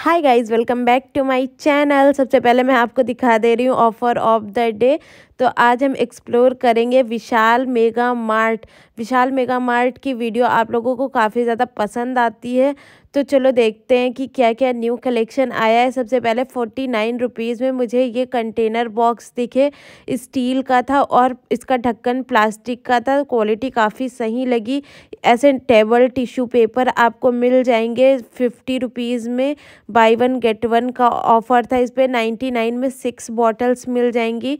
hi guys welcome back to my channel सबसे पहले मैं आपको दिखा दे रही हूँ ऑफ़र ऑफ द डे तो आज हम एक्सप्लोर करेंगे Vishal mega mart Vishal mega mart की वीडियो आप लोगों को काफ़ी ज़्यादा पसंद आती है तो चलो देखते हैं कि क्या क्या न्यू कलेक्शन आया है सबसे पहले फोर्टी नाइन रुपीज़ में मुझे ये कंटेनर बॉक्स दिखे स्टील का था और इसका ढक्कन प्लास्टिक का था क्वालिटी काफ़ी सही लगी ऐसे टेबल टिश्यू पेपर आपको मिल जाएंगे फिफ्टी रुपीज़ में बाई वन गेट वन का ऑफ़र था इस पर नाइन्टी नाइन में सिक्स बॉटल्स मिल जाएंगी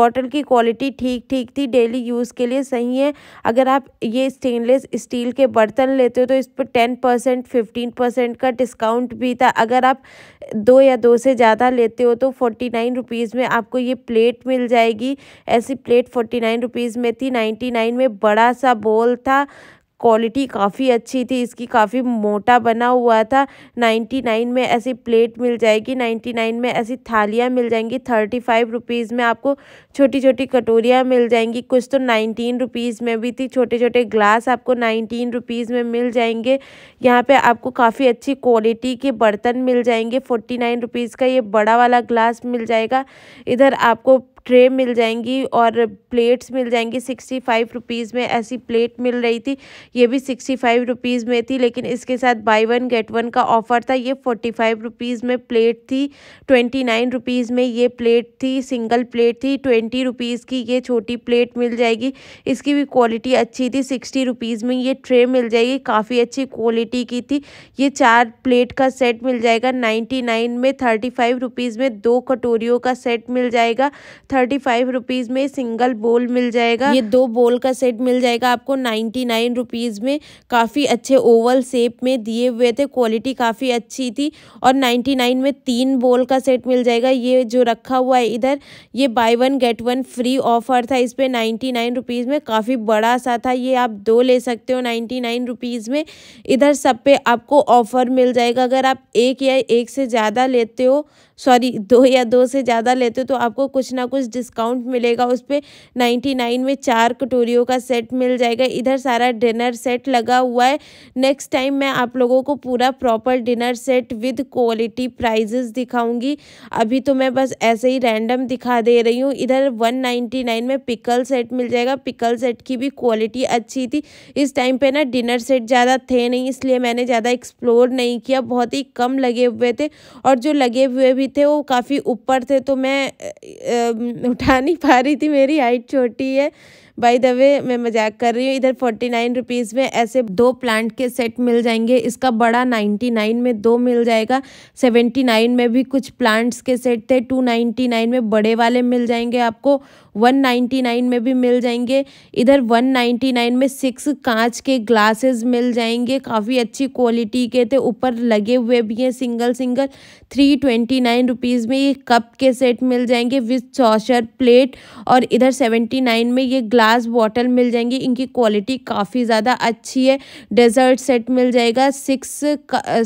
बॉटल कॉटन की क्वालिटी ठीक ठीक थी डेली यूज़ के लिए सही है अगर आप ये स्टेनलेस स्टील के बर्तन लेते हो तो इस पर टेन परसेंट फिफ्टीन परसेंट का डिस्काउंट भी था अगर आप दो या दो से ज़्यादा लेते हो तो फोर्टी नाइन रुपीज़ में आपको ये प्लेट मिल जाएगी ऐसी प्लेट फोर्टी नाइन रुपीज़ में थी नाइन्टी नाइन में बड़ा सा बोल था क्वालिटी काफ़ी अच्छी थी इसकी काफ़ी मोटा बना हुआ था नाइन्टी नाइन में ऐसी प्लेट मिल जाएगी नाइन्टी नाइन में ऐसी थालियाँ मिल जाएंगी थर्टी फाइव रुपीज़ में आपको छोटी छोटी कटोरियाँ मिल जाएंगी कुछ तो नाइन्टीन रुपीज़ में भी थी छोटे छोटे ग्लास आपको नाइनटीन रुपीज़ में मिल जाएंगे यहाँ पे आपको काफ़ी अच्छी क्वालिटी के बर्तन मिल जाएंगे फोर्टी नाइन रुपीज़ का ये बड़ा वाला ग्लास मिल जाएगा इधर आपको ट्रे मिल जाएंगी और प्लेट्स मिल जाएंगी सिक्सटी फाइव रुपीज़ में ऐसी प्लेट मिल रही थी ये भी सिक्सटी फाइव रुपीज़ में थी लेकिन इसके साथ बाई वन गेट वन का ऑफ़र था ये फोर्टी फाइव रुपीज़ में प्लेट थी ट्वेंटी नाइन रुपीज़ में ये प्लेट थी सिंगल प्लेट थी ट्वेंटी रुपीज़ की ये छोटी प्लेट मिल जाएगी इसकी भी क्वालिटी अच्छी थी सिक्सटी रुपीज़ में ये ट्रे मिल जाएगी काफ़ी अच्छी क्वालिटी की थी ये चार प्लेट का सेट मिल जाएगा नाइन्टी नाइन में थर्टी फाइव रुपीज़ में दो कटोरियों का सेट मिल जाएगा थर्टी फाइव रुपीज़ में सिंगल बोल मिल जाएगा ये दो बोल का सेट मिल जाएगा आपको नाइन्टी नाइन रुपीज़ में काफ़ी अच्छे ओवल शेप में दिए हुए थे क्वालिटी काफ़ी अच्छी थी और नाइन्टी नाइन में तीन बोल का सेट मिल जाएगा ये जो रखा हुआ है इधर ये buy one get one free offer था इस पर नाइन्टी नाइन रुपीज़ में काफ़ी बड़ा सा था ये आप दो ले सकते हो नाइन्टी नाइन रुपीज़ में इधर सब पे आपको ऑफ़र मिल जाएगा अगर आप एक या एक से ज़्यादा लेते हो सॉरी दो या दो से ज़्यादा लेते हो तो आपको कुछ ना कुछ डिस्काउंट मिलेगा उस पर नाइन्टी नाइन में चार कटोरियों का सेट मिल जाएगा इधर सारा डिनर सेट लगा हुआ है नेक्स्ट टाइम मैं आप लोगों को पूरा proper dinner set with quality prices दिखाऊंगी अभी तो मैं बस ऐसे ही रैंडम दिखा दे रही हूँ इधर वन नाइन्टी नाइन में पिकल सेट मिल जाएगा पिकल सेट की भी क्वालिटी अच्छी थी इस टाइम पर ना डिनर सेट ज़्यादा थे नहीं इसलिए मैंने ज़्यादा एक्सप्लोर नहीं किया बहुत ही कम लगे हुए थे और जो लगे हुए भी थे वो काफ़ी ऊपर थे तो मैं उठा नहीं पा रही थी मेरी हाइट छोटी है बाय द वे मैं मजाक कर रही हूँ इधर फोर्टी नाइन रुपीज़ में ऐसे दो प्लांट के सेट मिल जाएंगे इसका बड़ा नाइन्टी नाइन में दो मिल जाएगा सेवेंटी नाइन में भी कुछ प्लांट्स के सेट थे टू नाइन्टी नाइन में बड़े वाले मिल जाएंगे आपको 199 में भी मिल जाएंगे इधर 199 में सिक्स कांच के ग्लासेस मिल जाएंगे काफ़ी अच्छी क्वालिटी के थे ऊपर लगे हुए भी हैं single single three twenty nine rupees में ये कप के सेट मिल जाएंगे विथ चौशर प्लेट और इधर सेवेंटी नाइन में ये ग्लास बॉटल मिल जाएंगी इनकी क्वालिटी काफ़ी ज़्यादा अच्छी है डेजर्ट सेट मिल जाएगा सिक्स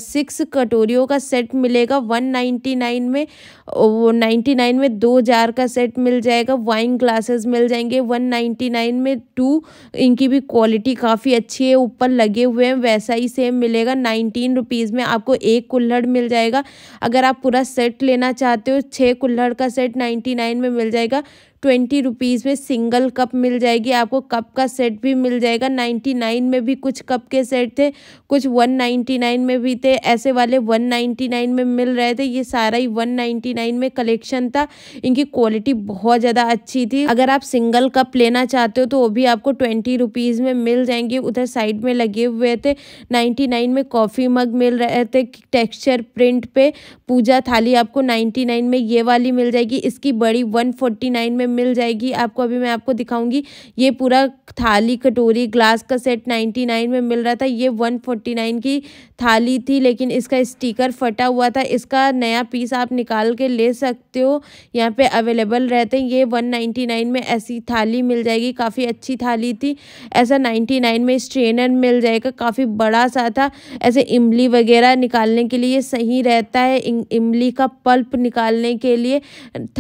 सिक्स कटोरियों का सेट मिलेगा वन नाइन्टी नाइन में वो नाइन्टी नाइन में दो जार का सेट मिल जाएगा वाइन ग्लासेस मिल जाएंगे वन नाइन्टी नाइन में टू इनकी भी क्वालिटी काफ़ी अच्छी है ऊपर लगे हुए हैं वैसा ही सेम मिलेगा नाइन्टीन रुपीज़ में आपको एक कुल्हड़ मिल जाएगा अगर आप पूरा सेट लेना चाहते हो छः कुल्हड़ का सेट नाइन्टी नाइन में मिल जाएगा ट्वेंटी रुपीज़ में सिंगल कप मिल जाएगी आपको कप का सेट भी मिल जाएगा नाइन्टी नाइन में भी कुछ कप के सेट थे कुछ वन नाइन्टी नाइन में भी थे ऐसे वाले वन नाइन्टी नाइन में मिल रहे थे ये सारा ही वन नाइन्टी नाइन में कलेक्शन था इनकी क्वालिटी बहुत ज़्यादा अच्छी थी अगर आप सिंगल कप लेना चाहते हो तो वो भी आपको ट्वेंटी रुपीज़ में मिल जाएंगे उधर साइड में लगे हुए थे नाइन्टी नाइन में कॉफ़ी मग मिल रहे थे टेक्स्चर प्रिंट पे पूजा थाली आपको नाइन्टी नाइन में ये वाली मिल जाएगी इसकी बड़ी वन फोर्टी नाइन में मिल जाएगी आपको अभी मैं आपको दिखाऊंगी ये पूरा थाली कटोरी ग्लास का सेट नाइन्टी नाइन में मिल रहा था ये वन फोर्टी नाइन की थाली थी लेकिन इसका स्टिकर फटा हुआ था इसका नया पीस आप निकाल के ले सकते हो यहाँ पे अवेलेबल रहते हैं ये वन नाइन्टी नाइन में ऐसी थाली मिल जाएगी काफ़ी अच्छी थाली थी ऐसा नाइन्टी नाइन में स्ट्रेनर मिल जाएगा काफ़ी बड़ा सा था ऐसे इमली वगैरह निकालने के लिए सही रहता है इमली का पल्प निकालने के लिए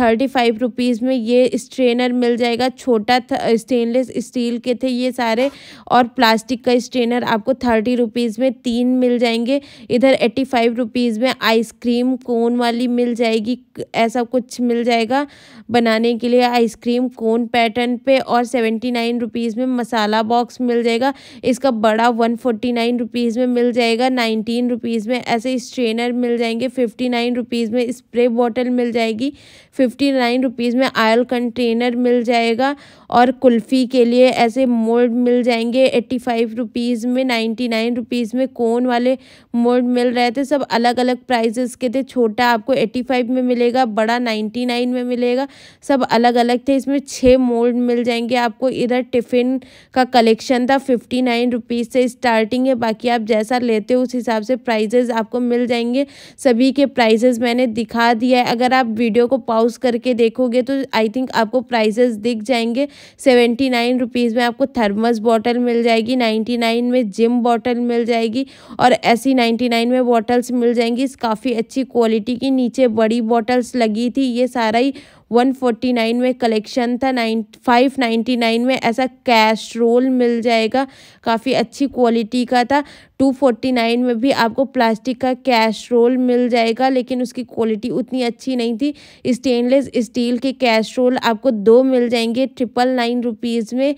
थर्टी फाइव रुपीज़ में ये स्ट्रेनर मिल जाएगा छोटा स्टेनलेस स्टील के थे ये सारे और प्लास्टिक का स्ट्रेनर आपको थर्टी रुपीज़ में तीन मिल जाएंगे इधर एट्टी फाइव रुपीज़ में आइसक्रीम कोन वाली मिल जाएगी ऐसा कुछ मिल जाएगा बनाने के लिए आइसक्रीम कोन पैटर्न पे और सेवेंटी नाइन रुपीज़ में मसाला बॉक्स मिल जाएगा इसका बड़ा वन फोर्टी नाइन रुपीज़ में मिल जाएगा नाइनटीन रुपीज़ में ऐसे स्ट्रेनर मिल जाएंगे फिफ्टी नाइन रुपीज़ में स्प्रे बॉटल मिल जाएगी फिफ्टी नाइन रुपीज़ में आयल कंड कंटेनर मिल जाएगा और कुल्फ़ी के लिए ऐसे मोल्ड मिल जाएंगे एट्टी फाइव रुपीज़ में नाइन्टी नाइन रुपीज़ में कोन वाले मोल्ड मिल रहे थे सब अलग अलग प्राइजेस के थे छोटा आपको एट्टी फाइव में मिलेगा बड़ा नाइन्टी नाइन में मिलेगा सब अलग अलग थे इसमें छः मोल्ड मिल जाएंगे आपको इधर टिफ़िन का कलेक्शन था फिफ्टी नाइन रुपीज़ से स्टार्टिंग है बाकी आप जैसा लेते हो उस हिसाब से प्राइजेज़ आपको मिल जाएंगे सभी के प्राइजेज़ मैंने दिखा दिया है अगर आप वीडियो को पॉज करके देखोगे तो आई थिंक आपको प्राइसेस दिख जाएंगे सेवेंटी नाइन रुपीज़ में आपको थर्मस बॉटल मिल जाएगी नाइन्टी नाइन में जिम बॉटल मिल जाएगी और ऐसी नाइन्टी नाइन में बॉटल्स मिल जाएंगी काफ़ी अच्छी क्वालिटी की नीचे बड़ी बॉटल्स लगी थी ये सारा ही वन फोर्टी नाइन में कलेक्शन था नाइन फाइव नाइन्टी नाइन में ऐसा कैश रोल मिल जाएगा काफ़ी अच्छी क्वालिटी का था टू फोर्टी नाइन में भी आपको प्लास्टिक का कैश रोल मिल जाएगा लेकिन उसकी क्वालिटी उतनी अच्छी नहीं थी स्टेनलेस स्टील के कैश रोल आपको दो मिल जाएंगे ट्रिपल नाइन रुपीज़ में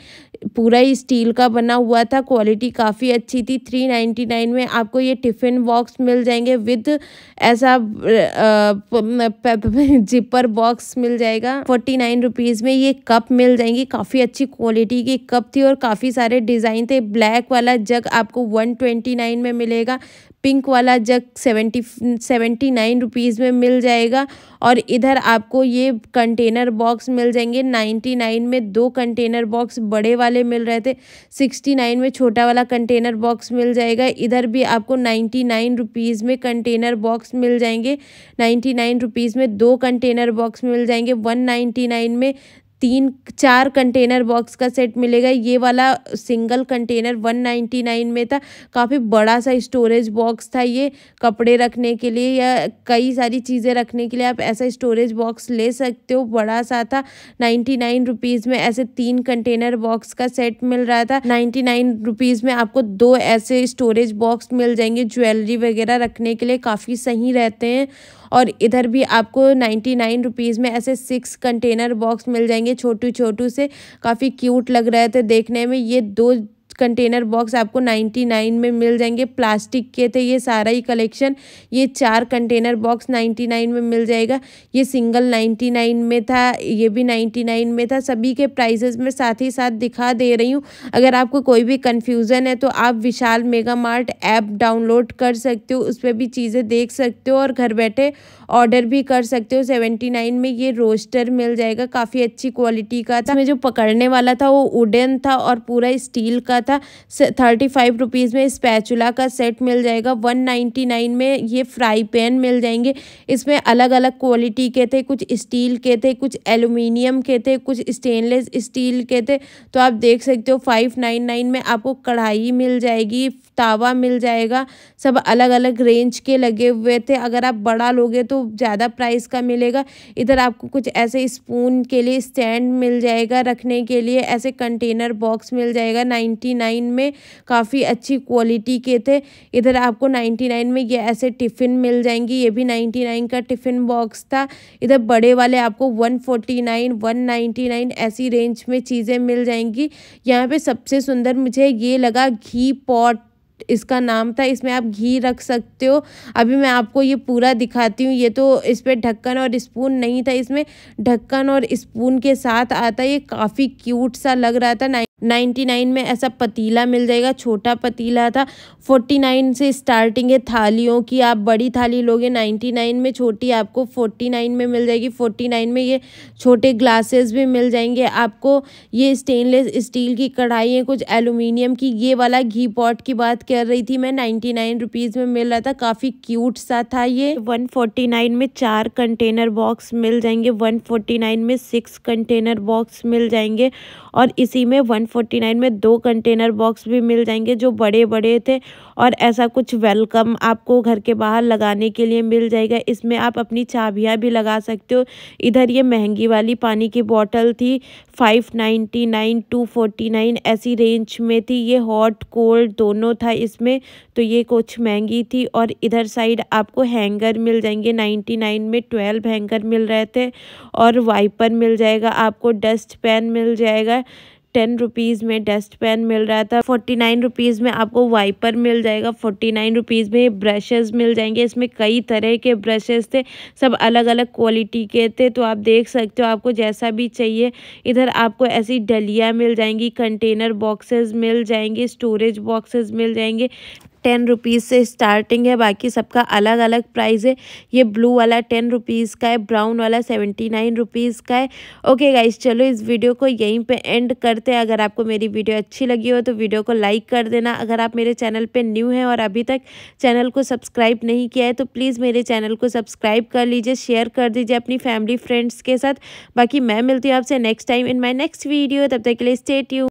पूरा ही स्टील का बना हुआ था क्वालिटी काफ़ी अच्छी थी थ्री नाइन्टी नाइन में आपको ये टिफ़िन बॉक्स मिल जाएंगे विद ऐसा जिपर बॉक्स मिल जाएगा जाएगा फोर्टी नाइन रुपीज में ये कप मिल जाएंगे काफी अच्छी क्वालिटी की कप थी और काफी सारे डिजाइन थे ब्लैक वाला जग आपको वन ट्वेंटी नाइन में मिलेगा पिंक वाला jug seventy seventy nine rupees में मिल जाएगा और इधर आपको ये कंटेनर बॉक्स मिल जाएंगे नाइन्टी नाइन में दो कंटेनर बॉक्स बड़े वाले मिल रहे थे सिक्सटी नाइन में छोटा वाला कंटेनर बॉक्स मिल जाएगा इधर भी आपको नाइन्टी नाइन रुपीज़ में कंटेनर बॉक्स मिल जाएंगे नाइन्टी नाइन रुपीज़ में दो कंटेनर बॉक्स मिल जाएंगे वन नाइन्टी नाइन में तीन चार कंटेनर बॉक्स का सेट मिलेगा ये वाला single container one ninety nine में था काफ़ी बड़ा सा स्टोरेज बॉक्स था ये कपड़े रखने के लिए या कई सारी चीज़ें रखने के लिए आप ऐसा स्टोरेज बॉक्स ले सकते हो बड़ा सा था नाइन्टी नाइन रुपीज़ में ऐसे तीन कंटेनर बॉक्स का सेट मिल रहा था नाइन्टी नाइन रुपीज़ में आपको दो ऐसे स्टोरेज बॉक्स मिल जाएंगे ज्वेलरी वगैरह रखने के लिए काफ़ी सही रहते हैं और इधर भी आपको नाइन्टी नाइन रुपीज़ में ऐसे सिक्स कंटेनर बॉक्स मिल जाएंगे छोटू छोटू से काफ़ी क्यूट लग रहे थे देखने में ये दो कंटेनर बॉक्स आपको नाइन्टी नाइन में मिल जाएंगे प्लास्टिक के थे ये सारा ही कलेक्शन ये चार कंटेनर बॉक्स नाइन्टी नाइन में मिल जाएगा ये सिंगल नाइन्टी नाइन में था ये भी नाइन्टी नाइन में था सभी के प्राइसेस में साथ ही साथ दिखा दे रही हूँ अगर आपको कोई भी कन्फ्यूज़न है तो आप Vishal mega mart app download कर सकते हो उस पर भी चीज़ें देख सकते हो और घर बैठे ऑर्डर भी कर सकते हो सेवेंटी नाइन में ये रोस्टर मिल जाएगा काफ़ी अच्छी क्वालिटी का था मैं जो पकड़ने वाला था वो वुडन था और पूरा स्टील का था थर्टी फाइव रुपीज़ में स्पैचुला का सेट मिल जाएगा वन नाइन्टी नाइन में ये फ्राई पैन मिल जाएंगे इसमें अलग अलग क्वालिटी के थे कुछ स्टील के थे कुछ एलुमिनियम के थे कुछ स्टेनलेस स्टील के थे तो आप देख सकते हो फाइव नाइन नाइन में आपको कढ़ाई मिल जाएगी तावा मिल जाएगा सब अलग अलग रेंज के लगे हुए थे अगर आप बड़ा लोगे तो ज़्यादा प्राइस का मिलेगा इधर आपको कुछ ऐसे स्पून के लिए स्टैंड मिल जाएगा रखने के लिए ऐसे कंटेनर बॉक्स मिल जाएगा नाइन्टी 99 में काफ़ी अच्छी क्वालिटी के थे इधर आपको 99 में ये ऐसे टिफ़िन मिल जाएंगी ये भी 99 का टिफ़िन बॉक्स था इधर बड़े वाले आपको 149 199 ऐसी रेंज में चीज़ें मिल जाएंगी यहाँ पे सबसे सुंदर मुझे ये लगा घी पॉट इसका नाम था इसमें आप घी रख सकते हो अभी मैं आपको ये पूरा दिखाती हूँ ये तो इस पर ढक्कन और स्पून नहीं था इसमें ढक्कन और स्पून के साथ आता ये काफ़ी क्यूट सा लग रहा था नाइन्टी नाइन में ऐसा पतीला मिल जाएगा छोटा पतीला था फोर्टी नाइन से स्टार्टिंग है थालियों की आप बड़ी थाली लोगे नाइन्टी नाइन में छोटी आपको फोर्टी नाइन में मिल जाएगी फोर्टी नाइन में ये छोटे ग्लासेस भी मिल जाएंगे आपको ये स्टेनलेस स्टील की कढ़ाई है कुछ एलुमिनियम की ये वाला घी पॉट की बात कर रही थी मैं नाइन्टी नाइन रुपीज़ में मिल रहा था काफ़ी क्यूट सा था ये वन फोर्टी नाइन में चार कंटेनर बॉक्स मिल जाएंगे वन फोर्टी नाइन में सिक्स कंटेनर बॉक्स मिल जाएंगे और इसी में वन 949 में दो कंटेनर बॉक्स भी मिल जाएंगे जो बड़े बड़े थे और ऐसा कुछ वेलकम आपको घर के बाहर लगाने के लिए मिल जाएगा इसमें आप अपनी चाबियाँ भी लगा सकते हो इधर ये महंगी वाली पानी की बॉटल थी five ninety nine to forty nine ऐसी रेंज में थी ये हॉट कोल्ड दोनों था इसमें तो ये कुछ महंगी थी और इधर साइड आपको हैंगर मिल जाएंगे नाइन्टी नाइन में ट्वेल्व हैंगर मिल रहे थे और वाइपर मिल जाएगा आपको डस्ट पैन मिल जाएगा टेन रुपीज़ में डस्ट पेन मिल रहा था फोर्टी नाइन रुपीज़ में आपको वाइपर मिल जाएगा फोर्टी नाइन रुपीज़ में ब्रशेज़ मिल जाएंगे इसमें कई तरह के ब्रशेज़ थे सब अलग अलग क्वालिटी के थे तो आप देख सकते हो आपको जैसा भी चाहिए इधर आपको ऐसी डलिया मिल जाएंगी कंटेनर बॉक्सेज मिल जाएंगे स्टोरेज बॉक्सेज मिल जाएंगे टेन रुपीज़ से स्टार्टिंग है बाकी सबका अलग अलग प्राइस है ये ब्लू वाला टेन रुपीज़ का है ब्राउन वाला सेवेंटी नाइन रुपीज़ का है ओके गाइज चलो इस वीडियो को यहीं पे एंड करते हैं अगर आपको मेरी वीडियो अच्छी लगी हो तो वीडियो को लाइक कर देना अगर आप मेरे चैनल पर न्यू हैं और अभी तक चैनल को सब्सक्राइब नहीं किया है तो प्लीज़ मेरे चैनल को सब्सक्राइब कर लीजिए शेयर कर दीजिए अपनी फैमिली फ्रेंड्स के साथ बाकी मैं मिलती हूँ आपसे next time in my next video तब तक के लिए स्टेट यू